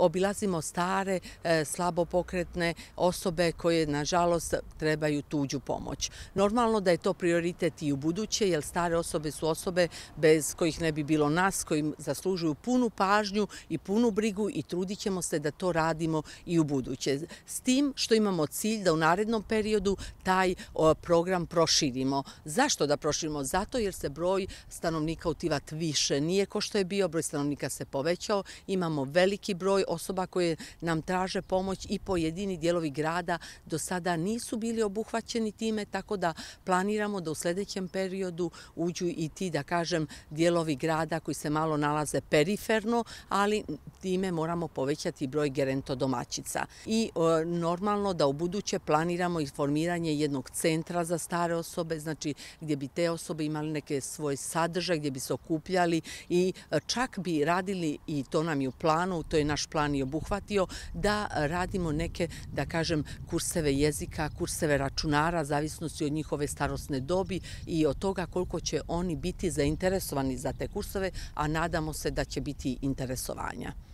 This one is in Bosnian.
obilazimo stare, e, slabo pokretne osobe koje, nažalost, trebaju tuđu pomoć. Normalno da je to prioritet i u buduće, jer stare osobe su osobe bez kojih ne bi bilo nas, koji zaslužuju punu pažnju i punu brigu i trudit ćemo se da to radimo i u buduće. S tim što imamo cilj da u narednom periodu taj e, program proširimo. Zašto da proširimo? Zato jer se broj stanovnika u Tivat više nije ko što je bio, broj stanovnika se povećao, imamo veliki broj osoba koje nam traže pomoć i pojedini dijelovi grada do sada nisu bili obuhvaćeni time, tako da planiramo da u sljedećem periodu uđu i ti, da kažem, dijelovi grada koji se malo nalaze periferno, ali time moramo povećati broj gerentodomačica. I e, normalno da u buduće planiramo i formiranje jednog centra za stare osobe, znači gdje bi te osobe imali neke svoje sadržaje, gdje bi se okupljali i e, čak bi radili, i to nam je u planu, to je naš plan, plan i obuhvatio da radimo neke, da kažem, kurseve jezika, kurseve računara, zavisnosti od njihove starostne dobi i od toga koliko će oni biti zainteresovani za te kurseve, a nadamo se da će biti interesovanja.